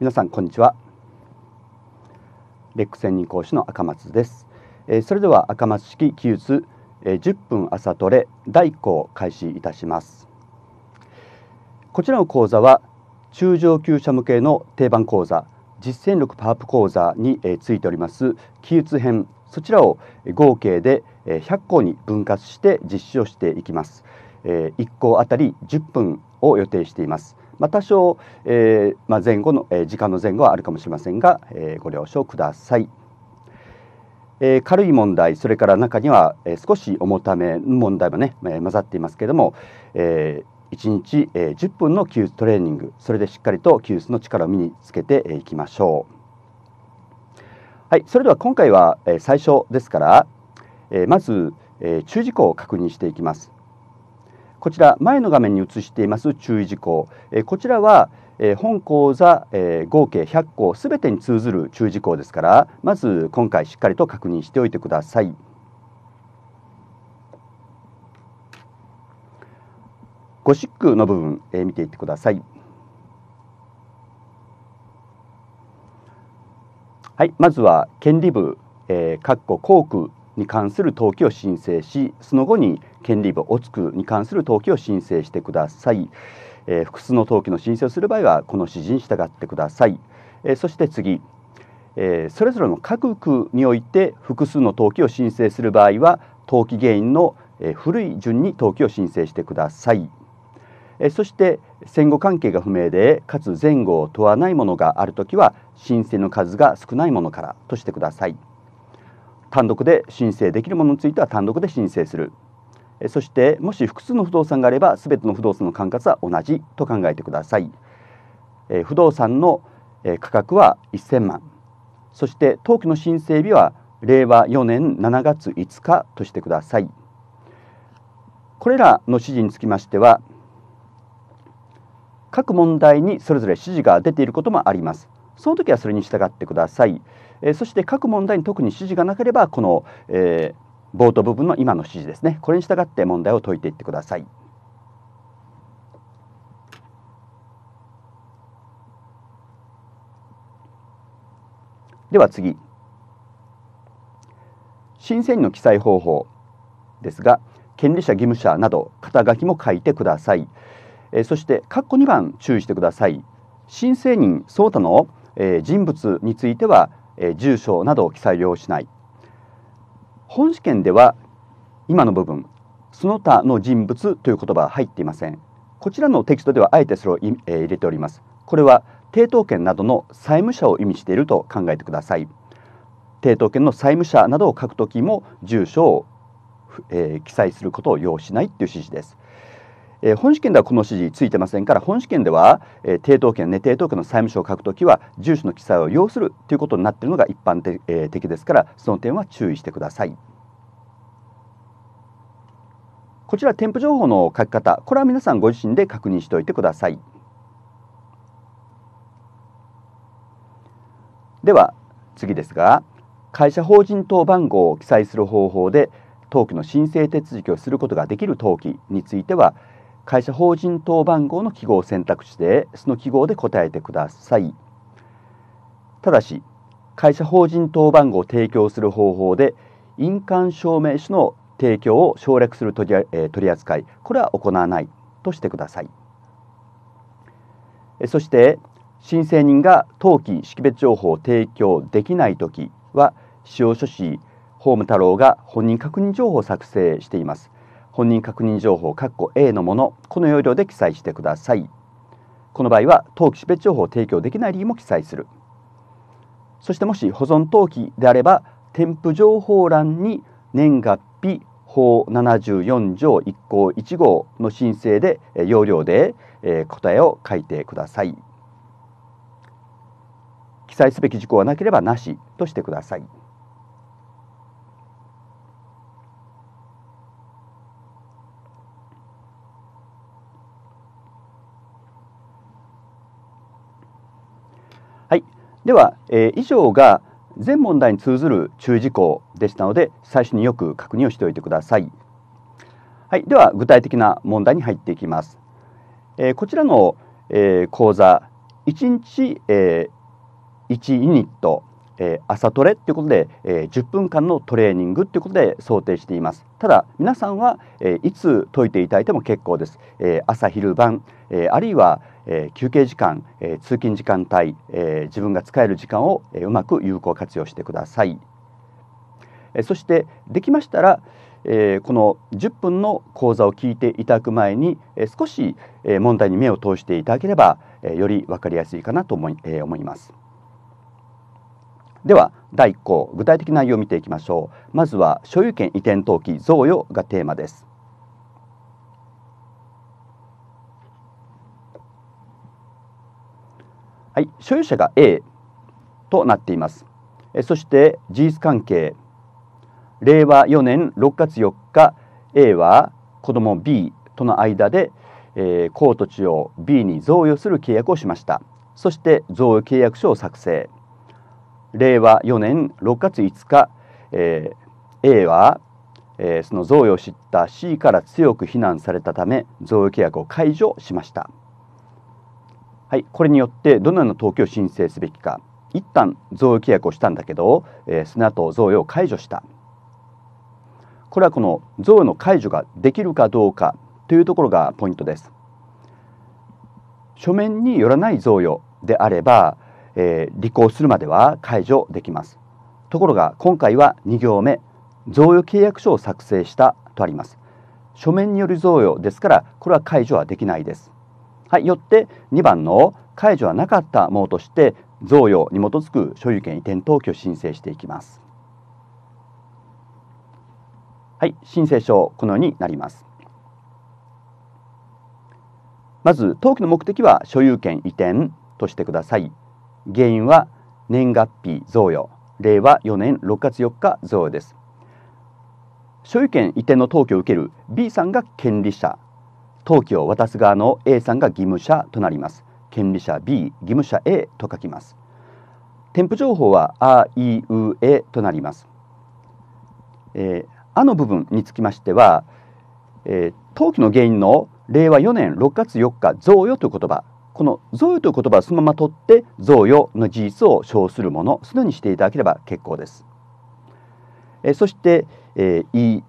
皆さんこんにちはレック専任講師の赤松です、えー、それでは赤松式記述、えー、10分朝トレ第1項開始いたしますこちらの講座は中上級者向けの定番講座実践力パープ講座に、えー、ついております記述編そちらを合計で100項に分割して実施をしていきます1項あたり10分を予定していますまあ、多少、えーまあ、前後の、えー、時間の前後はあるかもしれませんが、えー、ご了承ください。えー、軽い問題それから中には、えー、少し重ため問題もね、えー、混ざっていますけれども、えー、1日、えー、10分の休トレーニングそれでしっかりと休日の力を身につけていきましょう。はい、それでは今回は、えー、最初ですから、えー、まず、えー、注意事項を確認していきます。こちら前の画面に映しています注意事項、えこちらは、え本講座、え合計100項すべてに通ずる注意事項ですからまず今回しっかりと確認しておいてください。ゴシックの部分、え見ていってください。はい、まずは権利部、えー、括弧航空に関する登記を申請しその後に権利簿をツくに関する登記を申請してください、えー、複数の登記の申請をする場合はこの指示に従ってください、えー、そして次、えー、それぞれの各区において複数の登記を申請する場合は登記原因の、えー、古い順に登記を申請してください、えー、そして戦後関係が不明でかつ前後を問わないものがあるときは申請の数が少ないものからとしてください。単独で申請できるものについては単独で申請するそしてもし複数の不動産があれば全ての不動産の管轄は同じと考えてください不動産の価格は1000万そして登記の申請日は令和4年7月5日としてくださいこれらの指示につきましては各問題にそれぞれ指示が出ていることもありますその時はそれに従ってください、えー、そして各問題に特に指示がなければこの、えー、冒頭部分の今の指示ですねこれに従って問題を解いていってください。では次申請の記載方法ですが権利者義務者など肩書も書いてください、えそして括弧2番注意してください申請人その他のえー、人物については、えー、住所などを記載をしない本試験では今の部分その他の人物という言葉は入っていませんこちらのテキストではあえてそれを、えー、入れておりますこれは抵当権などの債務者を意味していると考えてください抵当権の債務者などを書くときも住所を、えー、記載することを要しないという指示ですえー、本試験ではこの指示ついてませんから本試験では、えー、抵当権ね抵当権の債務所を書くときは住所の記載を要するということになっているのが一般的,、えー、的ですからその点は注意してください。こちら添付情報の書き方これは皆さんご自身で確認しておいてください。では次ですが会社法人等番号を記載する方法で登記の申請手続きをすることができる登記については会社法人等番号の記号を選択してその記号で答えてくださいただし会社法人等番号を提供する方法で印鑑証明書の提供を省略する取り,、え取り扱いこれは行わないとしてくださいそして申請人が登記識別情報を提供できない時は使用書士法務太郎が本人確認情報を作成しています本人確認情報 A のものこの要領で記載してくださいこの場合は登記識別情報を提供できない理由も記載するそしてもし保存登記であれば添付情報欄に年月日法74条1項1号の申請で要領で答えを書いてください記載すべき事項はなければなしとしてください。では、えー、以上が全問題に通ずる注意事項でしたので最初によく確認をしておいてください。はい、では具体的な問題に入っていきます。えー、こちらの、えー、講座1日、えー、1ユニットえー、朝トレっていうことで、えー、10分間のトレーニングっていうことで想定していますただ皆さんは、えー、いつ解いていただいても結構です、えー、朝昼晩、えー、あるいは、えー、休憩時間、えー、通勤時間帯、えー、自分が使える時間を、えー、うまく有効活用してください、えー、そしてできましたらえー、この10分の講座を聞いていただく前に、えー、少し、えー、問題に目を通していただければ、えー、より分かりやすいかなと思い,、えー、思います。では第1項具体的内容を見ていきましょうまずは所有権移転登記贈与がテーマですはい、所有者が A となっていますそして事実関係令和4年6月4日 A は子ども B との間で、えー、公土地を B に贈与する契約をしましたそして贈与契約書を作成令和4年6月5日、えー、A は、えー、その贈与を知った C から強く非難されたため贈与契約を解除しました。はい、これによってどのような登記を申請すべきか一旦贈与契約をしたんだけど、えー、その後贈与を解除したこれはこの贈与の解除ができるかどうかというところがポイントです書面によらない贈与であればえー、履行するまでは解除できますところが今回は2行目贈与契約書を作成したとあります書面による贈与ですからこれは解除はできないですはいよって2番の解除はなかったものとして贈与に基づく所有権移転登記を申請していきますはい申請書このようになりますまず登記の目的は所有権移転としてください原因は年月日贈与令和4年6月4日贈与です所有権移転の登記を受ける B さんが権利者登記を渡す側の A さんが義務者となります権利者 B 義務者 A と書きます添付情報はあいうえとなります、えー、あの部分につきましては、えー、登記の原因の令和4年6月4日贈与という言葉この贈与という言葉をそのまま取って贈与の事実を称するものすでにしていただければ結構です。えそして、えー、い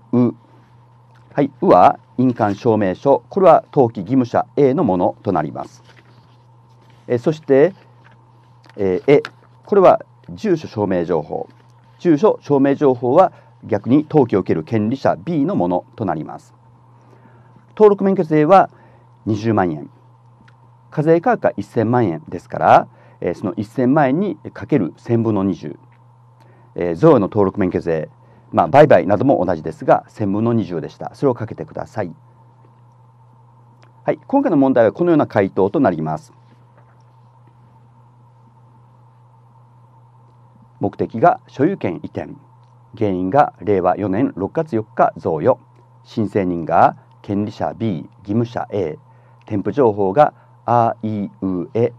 「はい、うは印鑑証明書、これは登記義務者 A のものとなります。えそして、えー、え、これは住所証明情報。住所証明情報は逆に登記を受ける権利者 B のものとなります。登録免許税は20万円。課税価格が1000万円ですから、えー、その1000万円にかける1000分の20、えー、贈与の登録免許税、まあ、売買なども同じですが1000分の20でしたそれをかけてください、はい、今回の問題はこのような回答となります目的が所有権移転原因が令和4年6月4日贈与申請人が権利者 B 義務者 A 添付情報があいうえ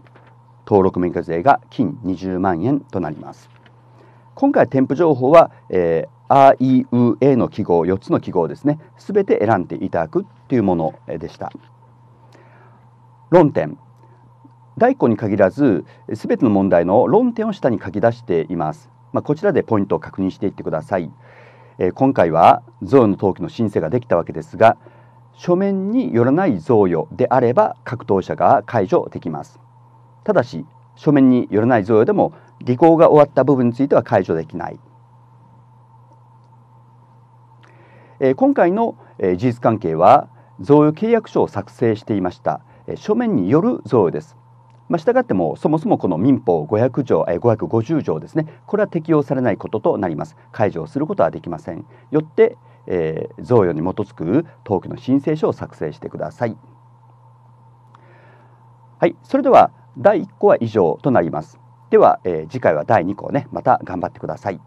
登録免許税が金20万円となります今回添付情報は、えー、あいうえの記号4つの記号ですねすべて選んでいただくというものでした論点第項に限らずすべての問題の論点を下に書き出していますまあ、こちらでポイントを確認していってください、えー、今回はゾ与の登記の申請ができたわけですが書面によらない贈与であれば格闘者が解除できますただし書面によらない贈与でも履行が終わった部分については解除できない、えー、今回の、えー、事実関係は贈与契約書を作成していました、えー、書面による贈与ですまあ、従ってもそもそもこの民法500条、えー、550条ですねこれは適用されないこととなります解除することはできませんよってえー、贈与に基づく登記の申請書を作成してください。はい、それでは第1項は以上となります。では、えー、次回は第2項ね、また頑張ってください。